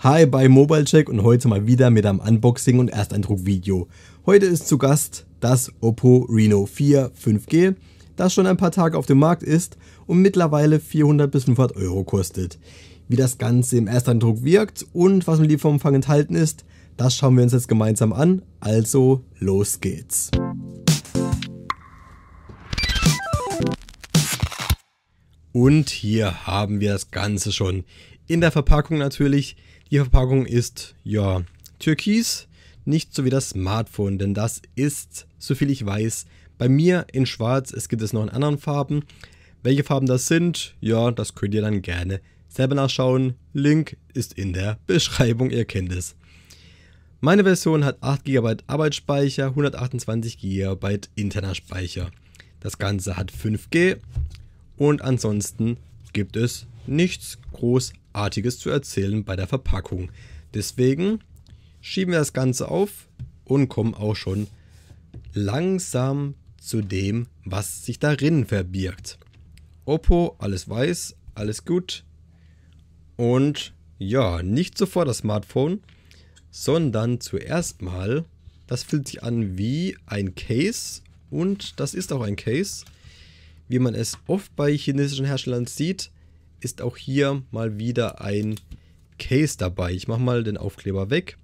Hi bei Mobile Check und heute mal wieder mit einem Unboxing und Ersteindruck-Video. Heute ist zu Gast das Oppo Reno 4 5G, das schon ein paar Tage auf dem Markt ist und mittlerweile 400 bis 500 Euro kostet. Wie das Ganze im Ersteindruck wirkt und was mit dem Lieferumfang enthalten ist, das schauen wir uns jetzt gemeinsam an. Also los geht's. Und hier haben wir das Ganze schon. In der Verpackung natürlich die Verpackung ist, ja, türkis, nicht so wie das Smartphone, denn das ist, soviel ich weiß, bei mir in schwarz. Es gibt es noch in anderen Farben. Welche Farben das sind, ja, das könnt ihr dann gerne selber nachschauen. Link ist in der Beschreibung, ihr kennt es. Meine Version hat 8 GB Arbeitsspeicher, 128 GB interner Speicher. Das Ganze hat 5G und ansonsten gibt es nichts groß Artiges zu erzählen bei der Verpackung. Deswegen schieben wir das Ganze auf und kommen auch schon langsam zu dem, was sich darin verbirgt. Oppo, alles weiß, alles gut. Und ja, nicht sofort das Smartphone, sondern zuerst mal, das fühlt sich an wie ein Case und das ist auch ein Case, wie man es oft bei chinesischen Herstellern sieht, ist auch hier mal wieder ein Case dabei. Ich mache mal den Aufkleber weg.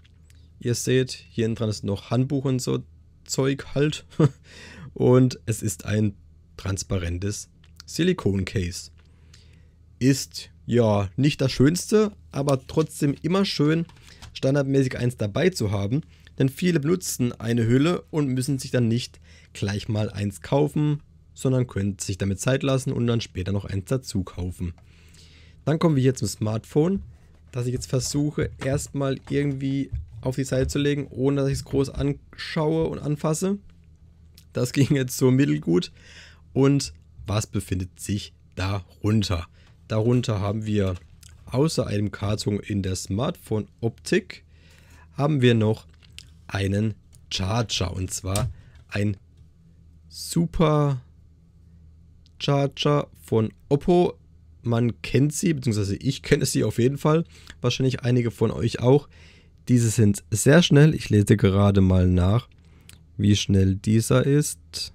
Ihr seht, hier dran ist noch Handbuch und so Zeug halt. und es ist ein transparentes Silikoncase. Ist ja nicht das Schönste, aber trotzdem immer schön, standardmäßig eins dabei zu haben. Denn viele benutzen eine Hülle und müssen sich dann nicht gleich mal eins kaufen, sondern können sich damit Zeit lassen und dann später noch eins dazu kaufen. Dann kommen wir hier zum Smartphone, das ich jetzt versuche erstmal irgendwie auf die Seite zu legen, ohne dass ich es groß anschaue und anfasse. Das ging jetzt so mittelgut. Und was befindet sich darunter? Darunter haben wir außer einem Karton in der Smartphone-Optik haben wir noch einen Charger und zwar ein Super Charger von Oppo man kennt sie, beziehungsweise ich kenne sie auf jeden Fall, wahrscheinlich einige von euch auch. Diese sind sehr schnell. Ich lese gerade mal nach, wie schnell dieser ist.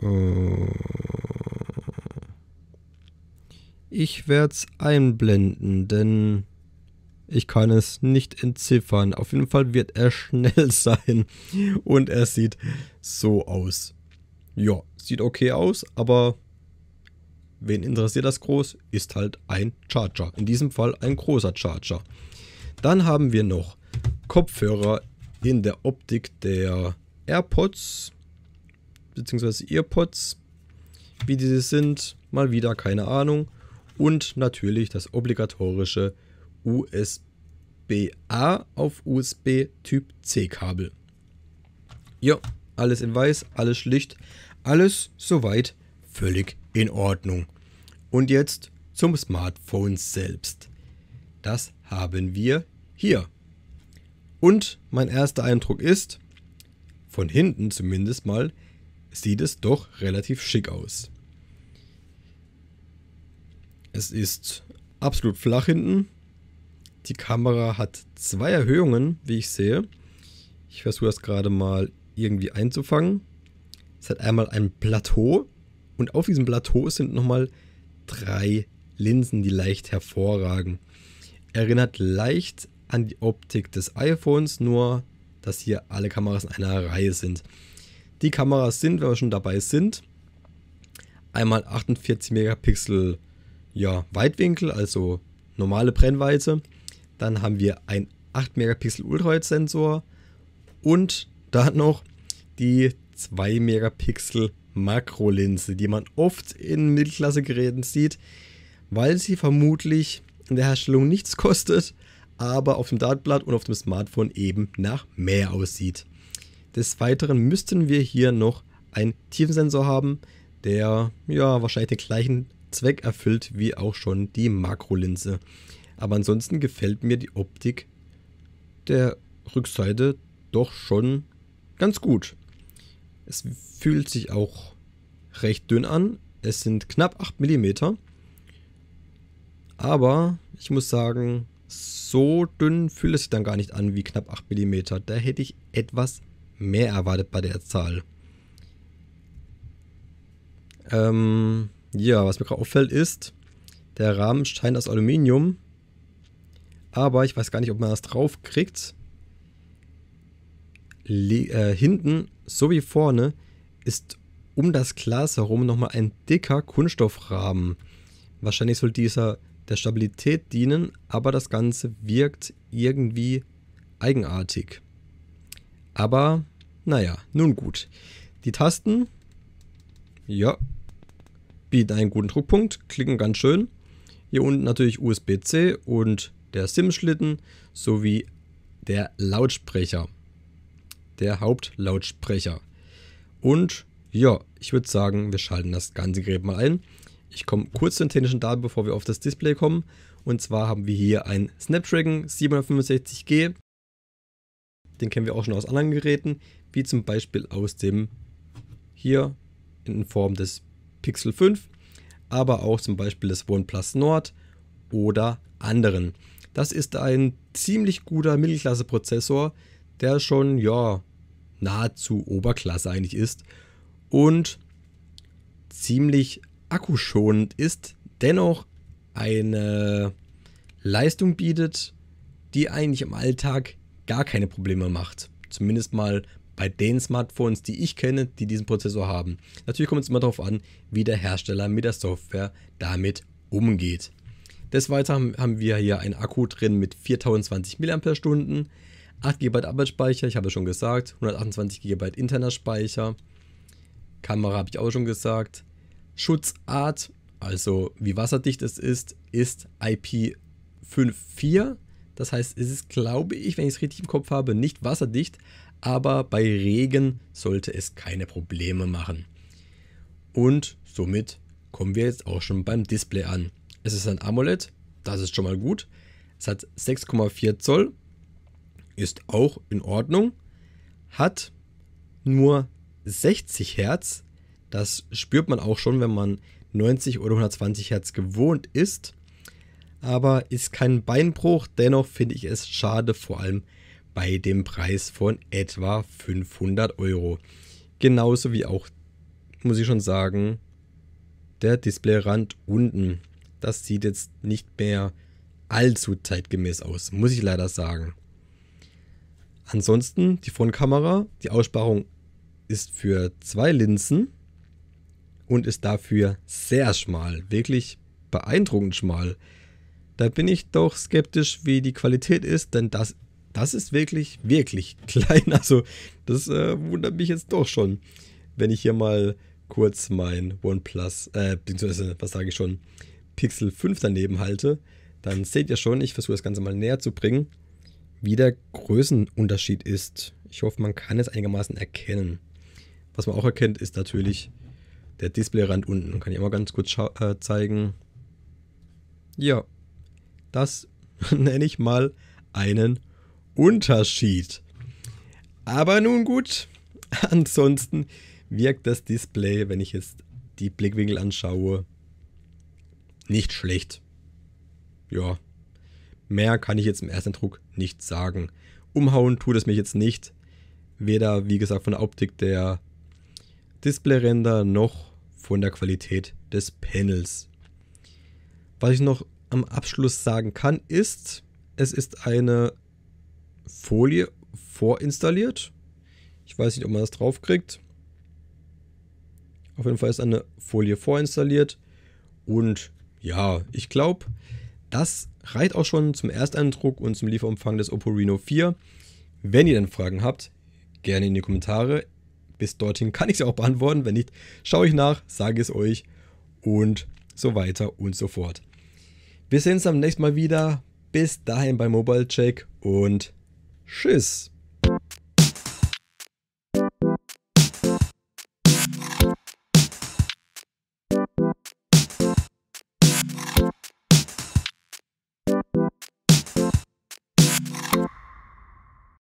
Äh, ich werde es einblenden, denn ich kann es nicht entziffern. Auf jeden Fall wird er schnell sein und er sieht so aus ja, sieht okay aus, aber wen interessiert das groß? Ist halt ein Charger. In diesem Fall ein großer Charger. Dann haben wir noch Kopfhörer in der Optik der AirPods bzw. EarPods. Wie diese sind, mal wieder keine Ahnung. Und natürlich das obligatorische USB-A auf USB-Typ C-Kabel. Ja, alles in weiß, alles schlicht, alles soweit völlig in Ordnung. Und jetzt zum Smartphone selbst. Das haben wir hier. Und mein erster Eindruck ist, von hinten zumindest mal, sieht es doch relativ schick aus. Es ist absolut flach hinten. Die Kamera hat zwei Erhöhungen, wie ich sehe. Ich versuche das gerade mal irgendwie einzufangen. Es hat einmal ein Plateau und auf diesem Plateau sind nochmal drei Linsen, die leicht hervorragen. Erinnert leicht an die Optik des iPhones, nur dass hier alle Kameras in einer Reihe sind. Die Kameras sind, wenn wir schon dabei sind, einmal 48 Megapixel ja, Weitwinkel, also normale Brennweite. Dann haben wir ein 8 Megapixel Ultraweitsensor und dann noch die 2 Megapixel Makrolinse, die man oft in Mittelklasse-Geräten sieht, weil sie vermutlich in der Herstellung nichts kostet, aber auf dem Dartblatt und auf dem Smartphone eben nach mehr aussieht. Des Weiteren müssten wir hier noch einen Tiefensensor haben, der ja wahrscheinlich den gleichen Zweck erfüllt wie auch schon die Makrolinse. Aber ansonsten gefällt mir die Optik der Rückseite doch schon ganz gut. Es fühlt sich auch recht dünn an. Es sind knapp 8 mm. Aber ich muss sagen, so dünn fühlt es sich dann gar nicht an wie knapp 8 mm. Da hätte ich etwas mehr erwartet bei der Zahl. Ähm, ja, was mir gerade auffällt ist, der Rahmen scheint aus Aluminium. Aber ich weiß gar nicht, ob man das drauf kriegt äh, hinten sowie vorne ist um das Glas herum nochmal ein dicker Kunststoffrahmen. Wahrscheinlich soll dieser der Stabilität dienen, aber das Ganze wirkt irgendwie eigenartig. Aber naja, nun gut. Die Tasten, ja, bieten einen guten Druckpunkt, klicken ganz schön. Hier unten natürlich USB-C und der SIM-Schlitten sowie der Lautsprecher der Hauptlautsprecher. Und ja, ich würde sagen, wir schalten das ganze Gerät mal ein. Ich komme kurz zu den technischen Daten, bevor wir auf das Display kommen. Und zwar haben wir hier einen Snapdragon 765G. Den kennen wir auch schon aus anderen Geräten, wie zum Beispiel aus dem hier in Form des Pixel 5, aber auch zum Beispiel des OnePlus Nord oder anderen. Das ist ein ziemlich guter Mittelklasse-Prozessor, der schon, ja, nahezu Oberklasse eigentlich ist und ziemlich akkuschonend ist, dennoch eine Leistung bietet, die eigentlich im Alltag gar keine Probleme macht. Zumindest mal bei den Smartphones, die ich kenne, die diesen Prozessor haben. Natürlich kommt es immer darauf an, wie der Hersteller mit der Software damit umgeht. Des Weiteren haben wir hier einen Akku drin mit 4020 mAh. 8 GB Arbeitsspeicher, ich habe schon gesagt. 128 GB interner Speicher. Kamera habe ich auch schon gesagt. Schutzart, also wie wasserdicht es ist, ist IP54. Das heißt, es ist, glaube ich, wenn ich es richtig im Kopf habe, nicht wasserdicht, aber bei Regen sollte es keine Probleme machen. Und somit kommen wir jetzt auch schon beim Display an. Es ist ein AMOLED, das ist schon mal gut. Es hat 6,4 Zoll ist auch in Ordnung, hat nur 60 Hertz. Das spürt man auch schon, wenn man 90 oder 120 Hertz gewohnt ist. Aber ist kein Beinbruch, dennoch finde ich es schade, vor allem bei dem Preis von etwa 500 Euro. Genauso wie auch, muss ich schon sagen, der Displayrand unten. Das sieht jetzt nicht mehr allzu zeitgemäß aus, muss ich leider sagen. Ansonsten die Frontkamera, die Aussparung ist für zwei Linsen und ist dafür sehr schmal, wirklich beeindruckend schmal. Da bin ich doch skeptisch, wie die Qualität ist, denn das, das ist wirklich, wirklich klein. Also das äh, wundert mich jetzt doch schon, wenn ich hier mal kurz mein OnePlus, äh, beziehungsweise, was sage ich schon, Pixel 5 daneben halte, dann seht ihr schon, ich versuche das Ganze mal näher zu bringen wie der Größenunterschied ist. Ich hoffe, man kann es einigermaßen erkennen. Was man auch erkennt, ist natürlich der Displayrand unten. Kann ich auch mal ganz kurz äh, zeigen. Ja, das nenne ich mal einen Unterschied. Aber nun gut, ansonsten wirkt das Display, wenn ich jetzt die Blickwinkel anschaue, nicht schlecht. Ja, Mehr kann ich jetzt im ersten Ersteindruck nicht sagen. Umhauen tut es mich jetzt nicht. Weder, wie gesagt, von der Optik der Displayränder noch von der Qualität des Panels. Was ich noch am Abschluss sagen kann, ist, es ist eine Folie vorinstalliert. Ich weiß nicht, ob man das draufkriegt. Auf jeden Fall ist eine Folie vorinstalliert. Und ja, ich glaube, das reicht auch schon zum Ersteindruck und zum Lieferumfang des Oppo Reno 4. Wenn ihr dann Fragen habt, gerne in die Kommentare. Bis dorthin kann ich sie auch beantworten. Wenn nicht, schaue ich nach, sage es euch und so weiter und so fort. Wir sehen uns am nächsten Mal wieder. Bis dahin bei Mobile Check und tschüss.